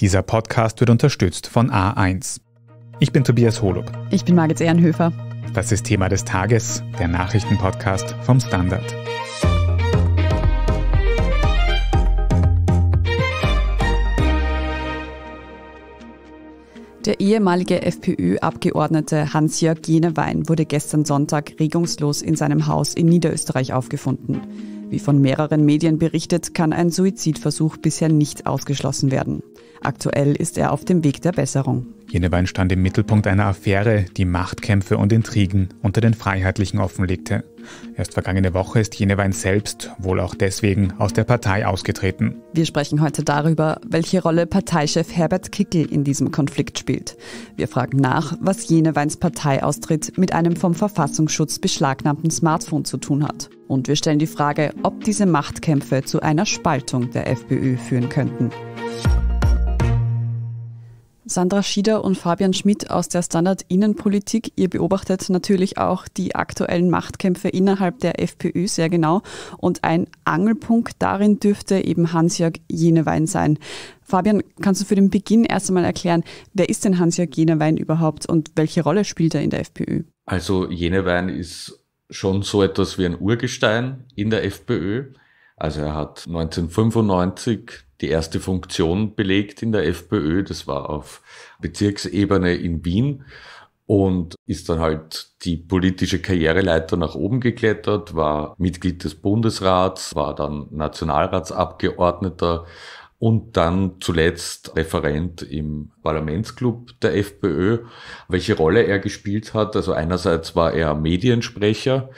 Dieser Podcast wird unterstützt von A1. Ich bin Tobias Holub. Ich bin Margit Ehrenhöfer. Das ist Thema des Tages, der Nachrichtenpodcast vom Standard. Der ehemalige FPÖ-Abgeordnete Hans-Jörg Jenewein wurde gestern Sonntag regungslos in seinem Haus in Niederösterreich aufgefunden. Wie von mehreren Medien berichtet, kann ein Suizidversuch bisher nicht ausgeschlossen werden. Aktuell ist er auf dem Weg der Besserung. Jenewein stand im Mittelpunkt einer Affäre, die Machtkämpfe und Intrigen unter den Freiheitlichen offenlegte. Erst vergangene Woche ist Jenewein selbst, wohl auch deswegen, aus der Partei ausgetreten. Wir sprechen heute darüber, welche Rolle Parteichef Herbert Kickel in diesem Konflikt spielt. Wir fragen nach, was Jeneweins Parteiaustritt mit einem vom Verfassungsschutz beschlagnahmten Smartphone zu tun hat. Und wir stellen die Frage, ob diese Machtkämpfe zu einer Spaltung der FPÖ führen könnten. Sandra Schieder und Fabian Schmidt aus der Standard Innenpolitik. Ihr beobachtet natürlich auch die aktuellen Machtkämpfe innerhalb der FPÖ sehr genau. Und ein Angelpunkt darin dürfte eben Hans-Jörg Jenewein sein. Fabian, kannst du für den Beginn erst einmal erklären, wer ist denn Hans-Jörg Jenewein überhaupt und welche Rolle spielt er in der FPÖ? Also Jenewein ist schon so etwas wie ein Urgestein in der FPÖ. Also er hat 1995 die erste Funktion belegt in der FPÖ, das war auf Bezirksebene in Wien und ist dann halt die politische Karriereleiter nach oben geklettert, war Mitglied des Bundesrats, war dann Nationalratsabgeordneter, und dann zuletzt Referent im Parlamentsclub der FPÖ. Welche Rolle er gespielt hat, also einerseits war er Mediensprecher,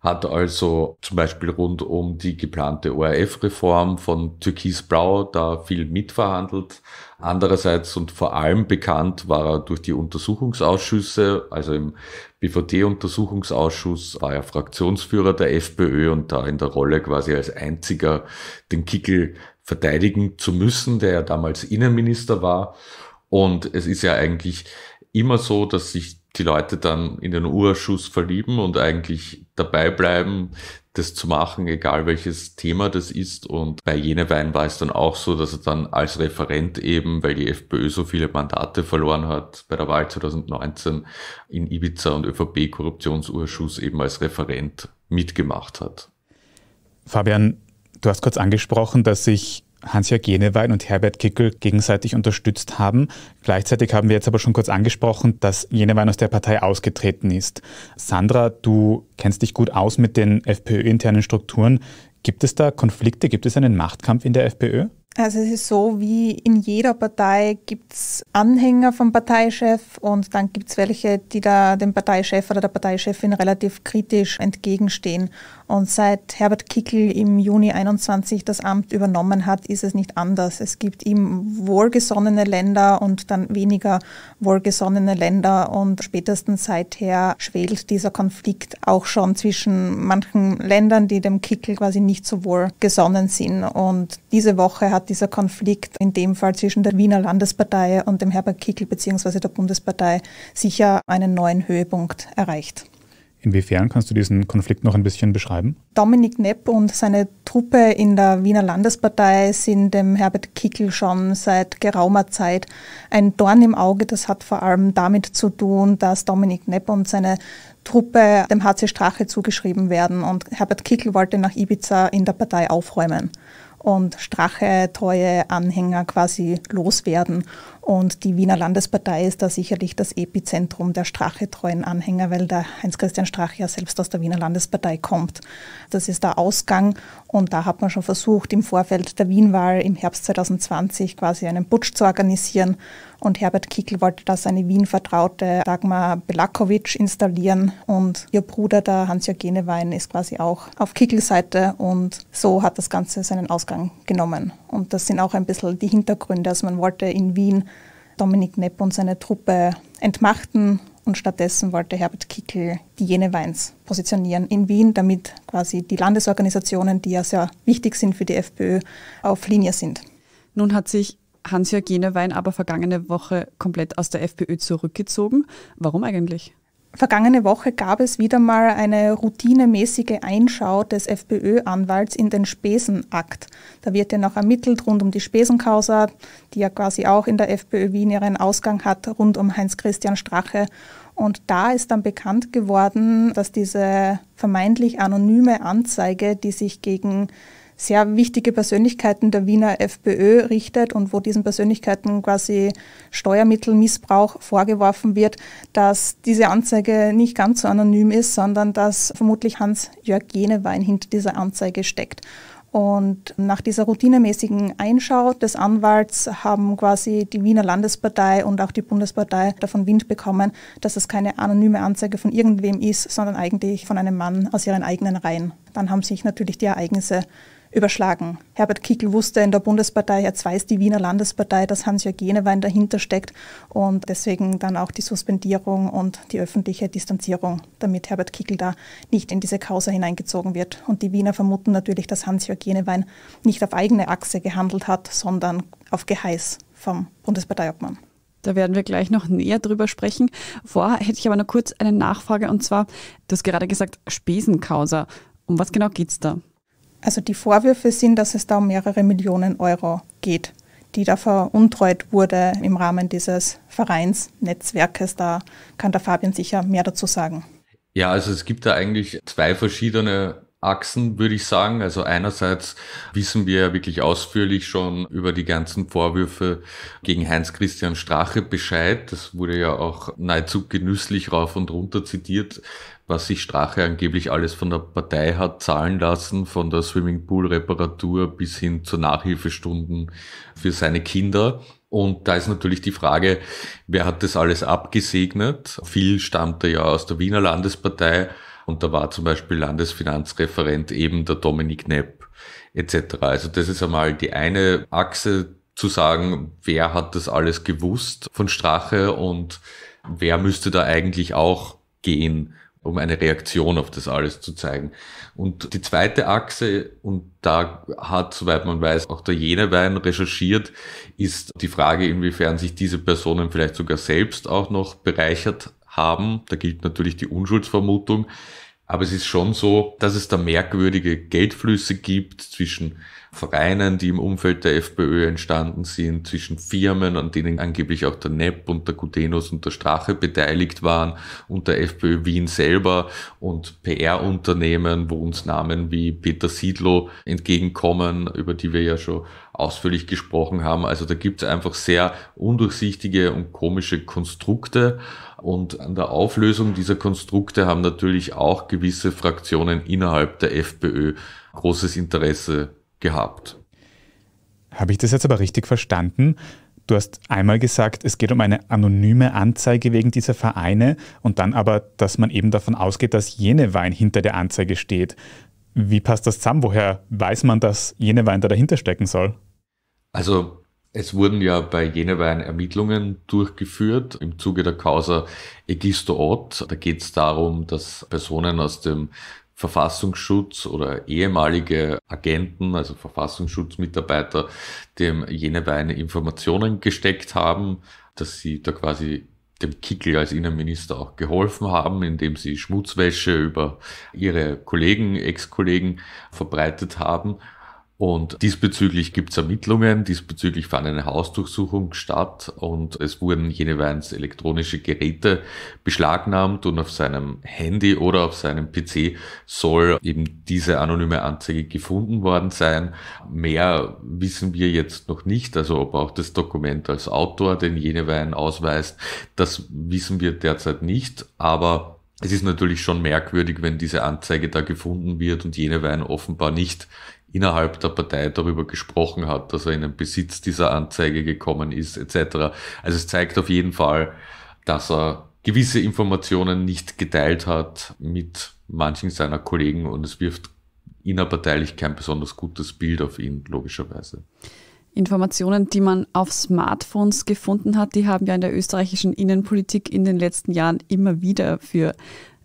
hat also zum Beispiel rund um die geplante ORF-Reform von Türkis Blau da viel mitverhandelt. Andererseits und vor allem bekannt war er durch die Untersuchungsausschüsse, also im BVD-Untersuchungsausschuss war er Fraktionsführer der FPÖ und da in der Rolle quasi als einziger den Kickel verteidigen zu müssen, der ja damals Innenminister war. Und es ist ja eigentlich immer so, dass sich die Leute dann in den Urschuss verlieben und eigentlich dabei bleiben, das zu machen, egal welches Thema das ist. Und bei Jenewein war es dann auch so, dass er dann als Referent eben, weil die FPÖ so viele Mandate verloren hat bei der Wahl 2019 in Ibiza und ÖVP-Korruptionsurschuss eben als Referent mitgemacht hat. Fabian, Du hast kurz angesprochen, dass sich Hans-Jörg Jenewein und Herbert Kickel gegenseitig unterstützt haben. Gleichzeitig haben wir jetzt aber schon kurz angesprochen, dass Jenewein aus der Partei ausgetreten ist. Sandra, du kennst dich gut aus mit den FPÖ-internen Strukturen. Gibt es da Konflikte? Gibt es einen Machtkampf in der FPÖ? Also es ist so, wie in jeder Partei gibt es Anhänger vom Parteichef und dann gibt es welche, die da dem Parteichef oder der Parteichefin relativ kritisch entgegenstehen. Und seit Herbert Kickel im Juni 21 das Amt übernommen hat, ist es nicht anders. Es gibt ihm wohlgesonnene Länder und dann weniger wohlgesonnene Länder. Und spätestens seither schwelt dieser Konflikt auch schon zwischen manchen Ländern, die dem Kickel quasi nicht so wohl gesonnen sind. Und diese Woche hat dieser Konflikt in dem Fall zwischen der Wiener Landespartei und dem Herbert Kickel bzw. der Bundespartei sicher einen neuen Höhepunkt erreicht. Inwiefern kannst du diesen Konflikt noch ein bisschen beschreiben? Dominik Nepp und seine Truppe in der Wiener Landespartei sind dem Herbert Kickel schon seit geraumer Zeit ein Dorn im Auge. Das hat vor allem damit zu tun, dass Dominik Nepp und seine Truppe dem HC Strache zugeschrieben werden und Herbert Kickel wollte nach Ibiza in der Partei aufräumen und Strache treue Anhänger quasi loswerden. Und die Wiener Landespartei ist da sicherlich das Epizentrum der strachetreuen Anhänger, weil der Heinz-Christian Strache ja selbst aus der Wiener Landespartei kommt. Das ist der Ausgang und da hat man schon versucht, im Vorfeld der Wienwahl im Herbst 2020 quasi einen Putsch zu organisieren. Und Herbert Kickel wollte da seine Wien-Vertraute Dagmar Belakovic installieren und ihr Bruder, der Hans-Jörg Genewein, ist quasi auch auf kickel Seite und so hat das Ganze seinen Ausgang genommen. Und das sind auch ein bisschen die Hintergründe. Also man wollte in Wien Dominik Nepp und seine Truppe entmachten und stattdessen wollte Herbert Kickel die Jene Weins positionieren in Wien, damit quasi die Landesorganisationen, die ja sehr wichtig sind für die FPÖ, auf Linie sind. Nun hat sich Hans-Jörg Jenewein aber vergangene Woche komplett aus der FPÖ zurückgezogen. Warum eigentlich? Vergangene Woche gab es wieder mal eine routinemäßige Einschau des FPÖ-Anwalts in den Spesenakt. Da wird ja noch ermittelt rund um die Spesenkausa, die ja quasi auch in der FPÖ Wien ihren Ausgang hat, rund um Heinz-Christian Strache. Und da ist dann bekannt geworden, dass diese vermeintlich anonyme Anzeige, die sich gegen sehr wichtige Persönlichkeiten der Wiener FPÖ richtet und wo diesen Persönlichkeiten quasi Steuermittelmissbrauch vorgeworfen wird, dass diese Anzeige nicht ganz so anonym ist, sondern dass vermutlich Hans-Jörg Jenewein hinter dieser Anzeige steckt. Und nach dieser routinemäßigen Einschau des Anwalts haben quasi die Wiener Landespartei und auch die Bundespartei davon Wind bekommen, dass es keine anonyme Anzeige von irgendwem ist, sondern eigentlich von einem Mann aus ihren eigenen Reihen. Dann haben sich natürlich die Ereignisse überschlagen. Herbert Kickl wusste in der Bundespartei, jetzt weiß die Wiener Landespartei, dass Hans-Jörg Jenewein dahinter steckt und deswegen dann auch die Suspendierung und die öffentliche Distanzierung, damit Herbert Kickl da nicht in diese Causa hineingezogen wird. Und die Wiener vermuten natürlich, dass Hans-Jörg Jenewein nicht auf eigene Achse gehandelt hat, sondern auf Geheiß vom Bundesparteiobmann. Da werden wir gleich noch näher drüber sprechen. Vorher hätte ich aber noch kurz eine Nachfrage und zwar, du hast gerade gesagt, Spesenkausa. Um was genau geht es da? Also die Vorwürfe sind, dass es da um mehrere Millionen Euro geht, die da veruntreut wurde im Rahmen dieses Vereinsnetzwerkes. Da kann der Fabian sicher mehr dazu sagen. Ja, also es gibt da eigentlich zwei verschiedene Achsen, würde ich sagen. Also einerseits wissen wir ja wirklich ausführlich schon über die ganzen Vorwürfe gegen Heinz-Christian Strache Bescheid. Das wurde ja auch nahezu genüsslich rauf und runter zitiert was sich Strache angeblich alles von der Partei hat zahlen lassen, von der Swimmingpool-Reparatur bis hin zu Nachhilfestunden für seine Kinder. Und da ist natürlich die Frage, wer hat das alles abgesegnet? Viel stammte ja aus der Wiener Landespartei und da war zum Beispiel Landesfinanzreferent eben der Dominik Nepp etc. Also das ist einmal die eine Achse zu sagen, wer hat das alles gewusst von Strache und wer müsste da eigentlich auch gehen um eine Reaktion auf das alles zu zeigen. Und die zweite Achse, und da hat, soweit man weiß, auch der jene Wein recherchiert, ist die Frage, inwiefern sich diese Personen vielleicht sogar selbst auch noch bereichert haben. Da gilt natürlich die Unschuldsvermutung. Aber es ist schon so, dass es da merkwürdige Geldflüsse gibt zwischen Vereinen, die im Umfeld der FPÖ entstanden sind, zwischen Firmen, an denen angeblich auch der NEP und der Gutenos und der Strache beteiligt waren und der FPÖ Wien selber und PR-Unternehmen, wo uns Namen wie Peter Siedlow entgegenkommen, über die wir ja schon ausführlich gesprochen haben. Also da gibt es einfach sehr undurchsichtige und komische Konstrukte. Und an der Auflösung dieser Konstrukte haben natürlich auch gewisse Fraktionen innerhalb der FPÖ großes Interesse gehabt. Habe ich das jetzt aber richtig verstanden? Du hast einmal gesagt, es geht um eine anonyme Anzeige wegen dieser Vereine und dann aber, dass man eben davon ausgeht, dass jene Wein hinter der Anzeige steht. Wie passt das zusammen? Woher weiß man, dass jene Wein da dahinter stecken soll? Also es wurden ja bei Jenewein Ermittlungen durchgeführt im Zuge der Causa Egisto Ott. Da geht es darum, dass Personen aus dem Verfassungsschutz oder ehemalige Agenten, also Verfassungsschutzmitarbeiter, dem Jenewein Informationen gesteckt haben, dass sie da quasi dem Kickel als Innenminister auch geholfen haben, indem sie Schmutzwäsche über ihre Kollegen, Ex-Kollegen verbreitet haben. Und diesbezüglich gibt es Ermittlungen, diesbezüglich fand eine Hausdurchsuchung statt und es wurden jeweils elektronische Geräte beschlagnahmt und auf seinem Handy oder auf seinem PC soll eben diese anonyme Anzeige gefunden worden sein. Mehr wissen wir jetzt noch nicht, also ob auch das Dokument als Autor den Jenewein ausweist, das wissen wir derzeit nicht, aber es ist natürlich schon merkwürdig, wenn diese Anzeige da gefunden wird und jene Wein offenbar nicht innerhalb der Partei darüber gesprochen hat, dass er in den Besitz dieser Anzeige gekommen ist, etc. Also es zeigt auf jeden Fall, dass er gewisse Informationen nicht geteilt hat mit manchen seiner Kollegen und es wirft innerparteilich kein besonders gutes Bild auf ihn, logischerweise. Informationen, die man auf Smartphones gefunden hat, die haben ja in der österreichischen Innenpolitik in den letzten Jahren immer wieder für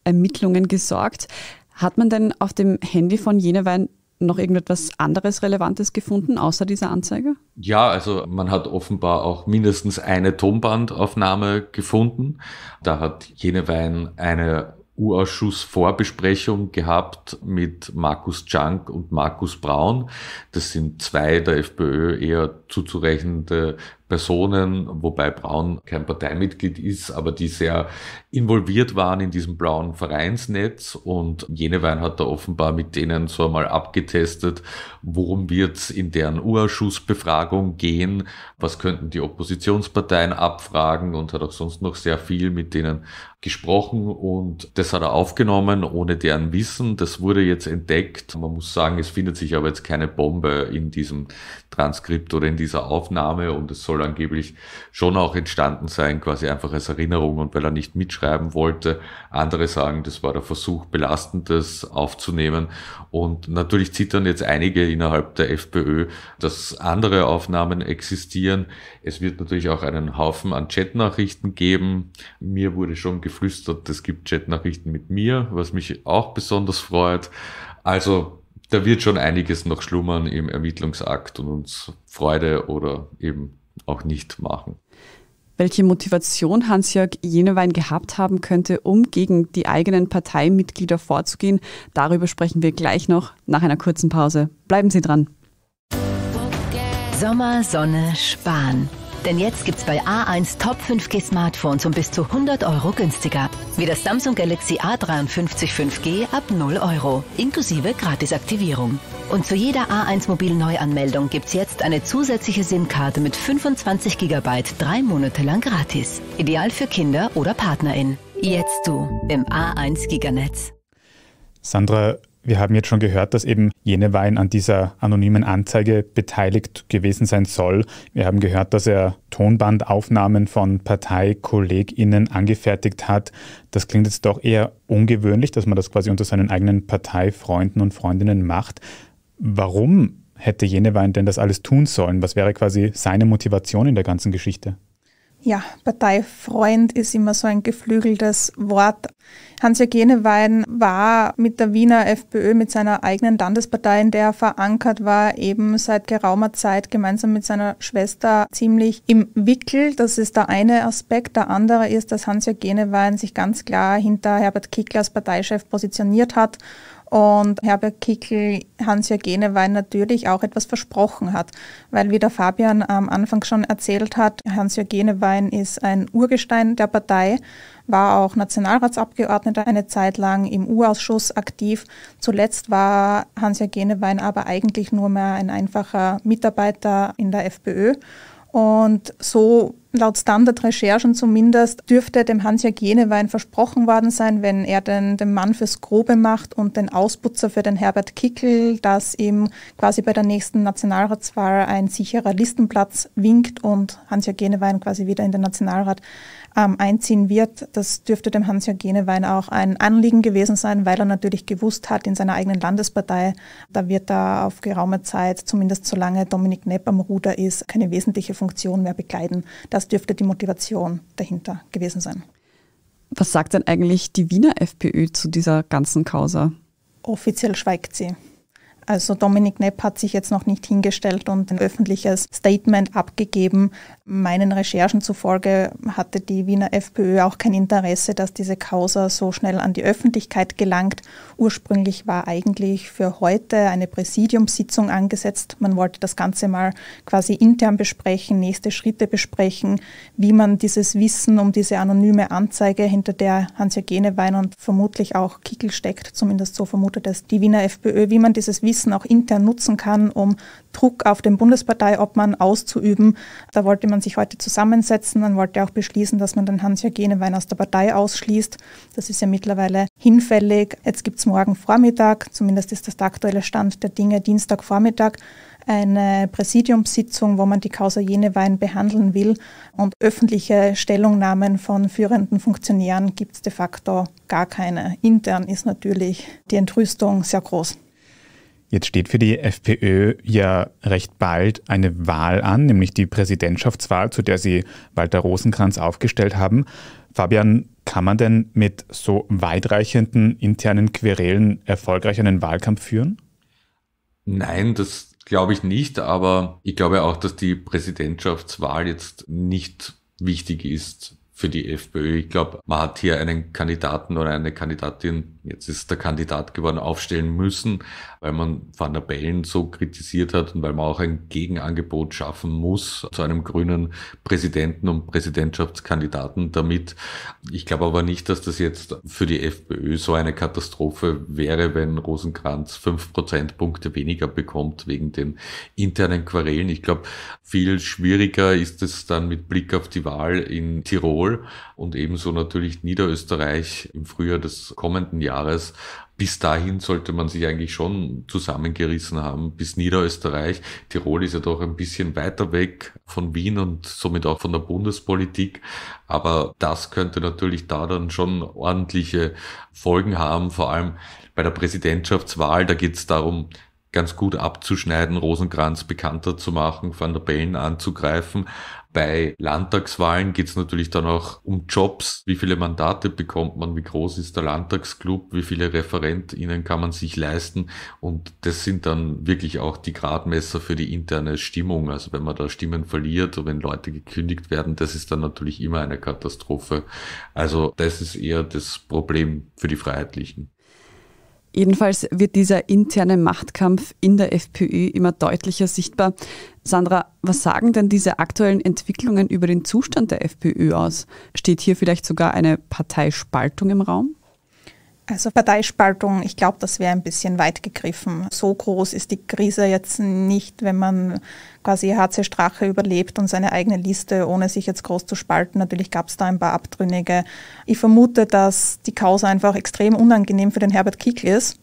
Ermittlungen gesorgt. Hat man denn auf dem Handy von Jenewein noch irgendetwas anderes Relevantes gefunden, außer dieser Anzeige? Ja, also man hat offenbar auch mindestens eine Tonbandaufnahme gefunden. Da hat Jenewein eine U-Ausschuss-Vorbesprechung gehabt mit Markus Junk und Markus Braun. Das sind zwei der FPÖ eher zuzurechnende Personen, wobei Braun kein Parteimitglied ist, aber die sehr involviert waren in diesem blauen Vereinsnetz und Jenewein hat da offenbar mit denen so einmal abgetestet, worum wird es in deren Urschussbefragung gehen, was könnten die Oppositionsparteien abfragen und hat auch sonst noch sehr viel mit denen gesprochen und das hat er aufgenommen ohne deren Wissen. Das wurde jetzt entdeckt. Man muss sagen, es findet sich aber jetzt keine Bombe in diesem Transkript oder in dieser Aufnahme und es soll angeblich schon auch entstanden sein, quasi einfach als Erinnerung und weil er nicht mitschreiben wollte. Andere sagen, das war der Versuch, belastendes aufzunehmen. Und natürlich zittern jetzt einige innerhalb der FPÖ, dass andere Aufnahmen existieren. Es wird natürlich auch einen Haufen an Chatnachrichten geben. Mir wurde schon geflüstert, es gibt Chatnachrichten mit mir, was mich auch besonders freut. Also da wird schon einiges noch schlummern im Ermittlungsakt und uns Freude oder eben auch nicht machen. Welche Motivation Hans-Jörg Jenewein gehabt haben könnte, um gegen die eigenen Parteimitglieder vorzugehen, darüber sprechen wir gleich noch nach einer kurzen Pause. Bleiben Sie dran. Sommer, Sonne, Spahn. Denn jetzt gibt's bei A1 Top 5G Smartphones um bis zu 100 Euro günstiger. Wie das Samsung Galaxy A53 5G ab 0 Euro, inklusive Gratisaktivierung. Und zu jeder A1 Mobil Neuanmeldung gibt's jetzt eine zusätzliche SIM-Karte mit 25 GB drei Monate lang gratis. Ideal für Kinder oder PartnerInnen. Jetzt du im A1 Giganetz. Sandra, wir haben jetzt schon gehört, dass eben jene Wein an dieser anonymen Anzeige beteiligt gewesen sein soll. Wir haben gehört, dass er Tonbandaufnahmen von ParteikollegInnen angefertigt hat. Das klingt jetzt doch eher ungewöhnlich, dass man das quasi unter seinen eigenen Parteifreunden und Freundinnen macht. Warum hätte Jenewein denn das alles tun sollen? Was wäre quasi seine Motivation in der ganzen Geschichte? Ja, Parteifreund ist immer so ein geflügeltes Wort. Hans-Jörg Jenewein war mit der Wiener FPÖ, mit seiner eigenen Landespartei, in der er verankert war, eben seit geraumer Zeit gemeinsam mit seiner Schwester ziemlich im Wickel. Das ist der eine Aspekt. Der andere ist, dass Hans-Jörg Jenewein sich ganz klar hinter Herbert Kickl als Parteichef positioniert hat und Herbert Kickel Hans-Jörg Genewein natürlich auch etwas versprochen hat. Weil wie der Fabian am Anfang schon erzählt hat, Hans-Jörg Genewein ist ein Urgestein der Partei, war auch Nationalratsabgeordneter eine Zeit lang im U-Ausschuss aktiv. Zuletzt war Hans-Jörg Genewein aber eigentlich nur mehr ein einfacher Mitarbeiter in der FPÖ und so laut Standardrecherchen zumindest dürfte dem Hans-Jörg Jenewein versprochen worden sein, wenn er den, den Mann fürs Grobe macht und den Ausputzer für den Herbert Kickel, dass ihm quasi bei der nächsten Nationalratswahl ein sicherer Listenplatz winkt und Hans-Jörg Jenewein quasi wieder in den Nationalrat ähm, einziehen wird. Das dürfte dem Hans-Jörg Genewein auch ein Anliegen gewesen sein, weil er natürlich gewusst hat, in seiner eigenen Landespartei, da wird er auf geraume Zeit, zumindest solange Dominik Nepp am Ruder ist, keine wesentliche Funktion mehr begleiten. Das dürfte die Motivation dahinter gewesen sein. Was sagt denn eigentlich die Wiener FPÖ zu dieser ganzen Causa? Offiziell schweigt sie. Also Dominik Nepp hat sich jetzt noch nicht hingestellt und ein öffentliches Statement abgegeben. Meinen Recherchen zufolge hatte die Wiener FPÖ auch kein Interesse, dass diese Causa so schnell an die Öffentlichkeit gelangt. Ursprünglich war eigentlich für heute eine Präsidiumssitzung angesetzt. Man wollte das Ganze mal quasi intern besprechen, nächste Schritte besprechen, wie man dieses Wissen um diese anonyme Anzeige, hinter der Hans-Jörg Wein und vermutlich auch Kickel steckt, zumindest so vermutet es die Wiener FPÖ, wie man dieses Wissen Wissen auch intern nutzen kann, um Druck auf den Bundesparteiobmann auszuüben. Da wollte man sich heute zusammensetzen. Man wollte auch beschließen, dass man dann Hans-Jörg Genewein aus der Partei ausschließt. Das ist ja mittlerweile hinfällig. Jetzt gibt es morgen Vormittag, zumindest ist das der aktuelle Stand der Dinge, Dienstagvormittag, eine Präsidiumssitzung, wo man die Causa Jenewein behandeln will. Und öffentliche Stellungnahmen von führenden Funktionären gibt es de facto gar keine. Intern ist natürlich die Entrüstung sehr groß. Jetzt steht für die FPÖ ja recht bald eine Wahl an, nämlich die Präsidentschaftswahl, zu der Sie Walter Rosenkranz aufgestellt haben. Fabian, kann man denn mit so weitreichenden internen Querelen erfolgreich einen Wahlkampf führen? Nein, das glaube ich nicht, aber ich glaube auch, dass die Präsidentschaftswahl jetzt nicht wichtig ist für die FPÖ. Ich glaube, man hat hier einen Kandidaten oder eine Kandidatin, jetzt ist der Kandidat geworden, aufstellen müssen, weil man Van der Bellen so kritisiert hat und weil man auch ein Gegenangebot schaffen muss zu einem grünen Präsidenten und Präsidentschaftskandidaten damit. Ich glaube aber nicht, dass das jetzt für die FPÖ so eine Katastrophe wäre, wenn Rosenkranz fünf Prozentpunkte weniger bekommt wegen den internen Querelen. Ich glaube, viel schwieriger ist es dann mit Blick auf die Wahl in Tirol und ebenso natürlich Niederösterreich im Frühjahr des kommenden Jahres Jahres. Bis dahin sollte man sich eigentlich schon zusammengerissen haben, bis Niederösterreich. Tirol ist ja doch ein bisschen weiter weg von Wien und somit auch von der Bundespolitik. Aber das könnte natürlich da dann schon ordentliche Folgen haben, vor allem bei der Präsidentschaftswahl. Da geht es darum, ganz gut abzuschneiden, Rosenkranz bekannter zu machen, Van der Bellen anzugreifen. Bei Landtagswahlen geht es natürlich dann auch um Jobs. Wie viele Mandate bekommt man? Wie groß ist der Landtagsclub? Wie viele ReferentInnen kann man sich leisten? Und das sind dann wirklich auch die Gradmesser für die interne Stimmung. Also wenn man da Stimmen verliert oder wenn Leute gekündigt werden, das ist dann natürlich immer eine Katastrophe. Also das ist eher das Problem für die Freiheitlichen. Jedenfalls wird dieser interne Machtkampf in der FPÖ immer deutlicher sichtbar. Sandra, was sagen denn diese aktuellen Entwicklungen über den Zustand der FPÖ aus? Steht hier vielleicht sogar eine Parteispaltung im Raum? Also Parteispaltung, ich glaube, das wäre ein bisschen weit gegriffen. So groß ist die Krise jetzt nicht, wenn man quasi HC Strache überlebt und seine eigene Liste, ohne sich jetzt groß zu spalten. Natürlich gab es da ein paar Abtrünnige. Ich vermute, dass die Kause einfach extrem unangenehm für den Herbert Kickl ist.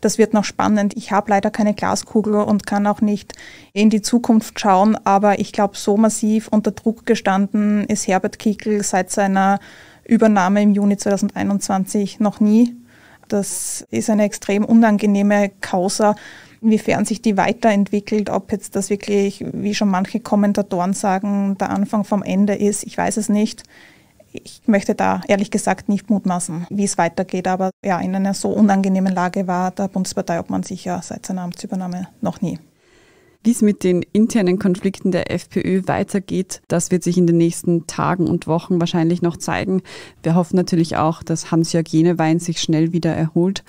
Das wird noch spannend. Ich habe leider keine Glaskugel und kann auch nicht in die Zukunft schauen, aber ich glaube, so massiv unter Druck gestanden ist Herbert Kickl seit seiner Übernahme im Juni 2021 noch nie. Das ist eine extrem unangenehme Causa, inwiefern sich die weiterentwickelt, ob jetzt das wirklich, wie schon manche Kommentatoren sagen, der Anfang vom Ende ist, ich weiß es nicht. Ich möchte da ehrlich gesagt nicht mutmaßen, wie es weitergeht, aber ja, in einer so unangenehmen Lage war der Bundespartei, ob man sicher seit seiner Amtsübernahme noch nie. Wie es mit den internen Konflikten der FPÖ weitergeht, das wird sich in den nächsten Tagen und Wochen wahrscheinlich noch zeigen. Wir hoffen natürlich auch, dass Hans-Jörg Jenewein sich schnell wieder erholt.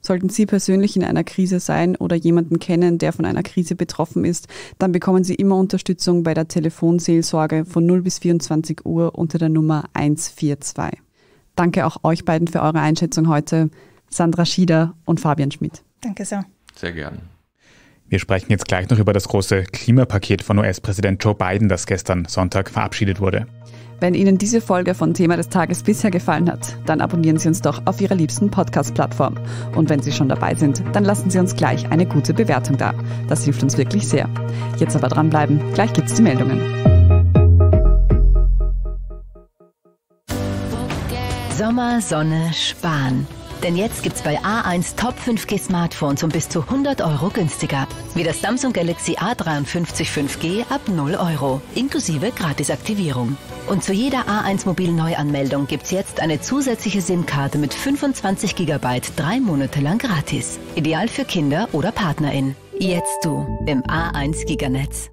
Sollten Sie persönlich in einer Krise sein oder jemanden kennen, der von einer Krise betroffen ist, dann bekommen Sie immer Unterstützung bei der Telefonseelsorge von 0 bis 24 Uhr unter der Nummer 142. Danke auch euch beiden für eure Einschätzung heute, Sandra Schieder und Fabian Schmidt. Danke sehr. Sehr gern. Wir sprechen jetzt gleich noch über das große Klimapaket von US-Präsident Joe Biden, das gestern Sonntag verabschiedet wurde. Wenn Ihnen diese Folge von Thema des Tages bisher gefallen hat, dann abonnieren Sie uns doch auf Ihrer liebsten Podcast-Plattform. Und wenn Sie schon dabei sind, dann lassen Sie uns gleich eine gute Bewertung da. Das hilft uns wirklich sehr. Jetzt aber dranbleiben, gleich gibt's die Meldungen. Sommer, Sonne, Spahn. Denn jetzt gibt's bei A1 Top 5G Smartphones um bis zu 100 Euro günstiger. Wie das Samsung Galaxy A53 5G ab 0 Euro, inklusive Gratisaktivierung. Und zu jeder A1 Mobil Neuanmeldung gibt's jetzt eine zusätzliche SIM-Karte mit 25 GB drei Monate lang gratis. Ideal für Kinder oder PartnerInnen. Jetzt du im A1 Giganetz.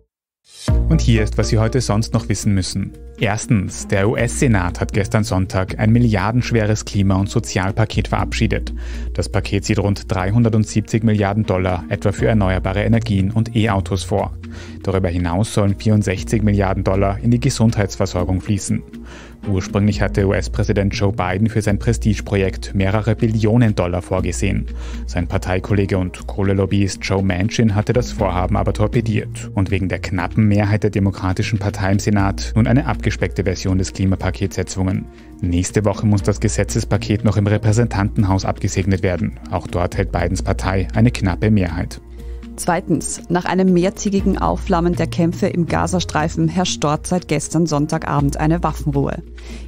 Und hier ist, was Sie heute sonst noch wissen müssen. Erstens, der US-Senat hat gestern Sonntag ein milliardenschweres Klima- und Sozialpaket verabschiedet. Das Paket sieht rund 370 Milliarden Dollar etwa für erneuerbare Energien und E-Autos vor. Darüber hinaus sollen 64 Milliarden Dollar in die Gesundheitsversorgung fließen. Ursprünglich hatte US-Präsident Joe Biden für sein Prestigeprojekt mehrere Billionen Dollar vorgesehen. Sein Parteikollege und Kohlelobbyist Joe Manchin hatte das Vorhaben aber torpediert und wegen der knappen Mehrheit der Demokratischen Partei im Senat nun eine abgespeckte Version des Klimapakets erzwungen. Nächste Woche muss das Gesetzespaket noch im Repräsentantenhaus abgesegnet werden. Auch dort hält Bidens Partei eine knappe Mehrheit. Zweitens, nach einem mehrtägigen Aufflammen der Kämpfe im Gazastreifen herrscht dort seit gestern Sonntagabend eine Waffenruhe.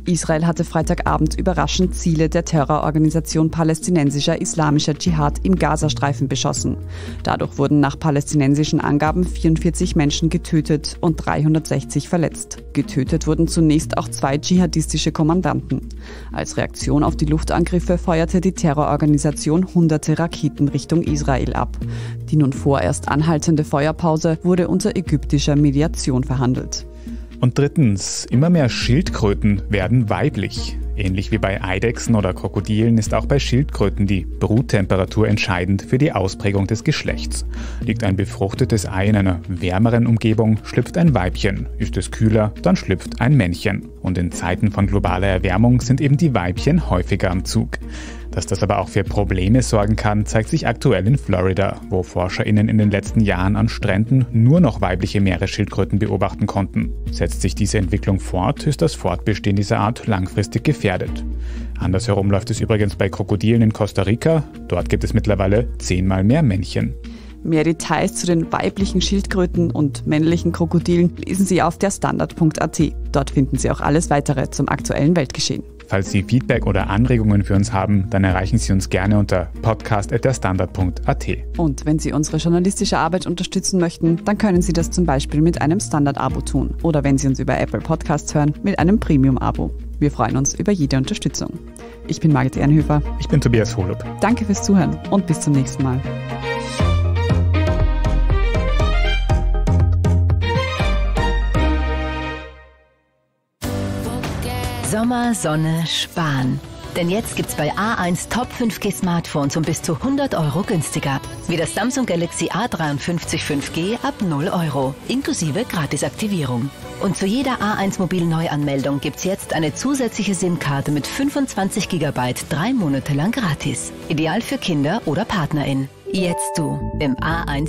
Israel hatte Freitagabend überraschend Ziele der Terrororganisation Palästinensischer Islamischer Dschihad im Gazastreifen beschossen. Dadurch wurden nach palästinensischen Angaben 44 Menschen getötet und 360 verletzt. Getötet wurden zunächst auch zwei dschihadistische Kommandanten. Als Reaktion auf die Luftangriffe feuerte die Terrororganisation hunderte Raketen Richtung Israel ab. Die nun vor vorerst anhaltende Feuerpause wurde unter ägyptischer Mediation verhandelt. Und drittens, immer mehr Schildkröten werden weiblich. Ähnlich wie bei Eidechsen oder Krokodilen ist auch bei Schildkröten die Bruttemperatur entscheidend für die Ausprägung des Geschlechts. Liegt ein befruchtetes Ei in einer wärmeren Umgebung, schlüpft ein Weibchen. Ist es kühler, dann schlüpft ein Männchen. Und in Zeiten von globaler Erwärmung sind eben die Weibchen häufiger am Zug. Dass das aber auch für Probleme sorgen kann, zeigt sich aktuell in Florida, wo ForscherInnen in den letzten Jahren an Stränden nur noch weibliche Meeresschildkröten beobachten konnten. Setzt sich diese Entwicklung fort, ist das Fortbestehen dieser Art langfristig gefährdet. Andersherum läuft es übrigens bei Krokodilen in Costa Rica. Dort gibt es mittlerweile zehnmal mehr Männchen. Mehr Details zu den weiblichen Schildkröten und männlichen Krokodilen lesen Sie auf der Standard.at. Dort finden Sie auch alles weitere zum aktuellen Weltgeschehen. Falls Sie Feedback oder Anregungen für uns haben, dann erreichen Sie uns gerne unter podcast.derstandard.at. Und wenn Sie unsere journalistische Arbeit unterstützen möchten, dann können Sie das zum Beispiel mit einem Standard-Abo tun oder wenn Sie uns über Apple Podcasts hören, mit einem Premium-Abo. Wir freuen uns über jede Unterstützung. Ich bin Margit Ehrenhöfer. Ich bin Tobias Holub. Danke fürs Zuhören und bis zum nächsten Mal. Sommer, Sonne, Sparen. Denn jetzt gibt's bei A1 Top 5G Smartphones um bis zu 100 Euro günstiger. Wie das Samsung Galaxy A53 5G ab 0 Euro, inklusive Gratisaktivierung. Und zu jeder A1 Mobil Neuanmeldung gibt's jetzt eine zusätzliche SIM-Karte mit 25 GB drei Monate lang gratis. Ideal für Kinder oder PartnerInnen. Jetzt du im A1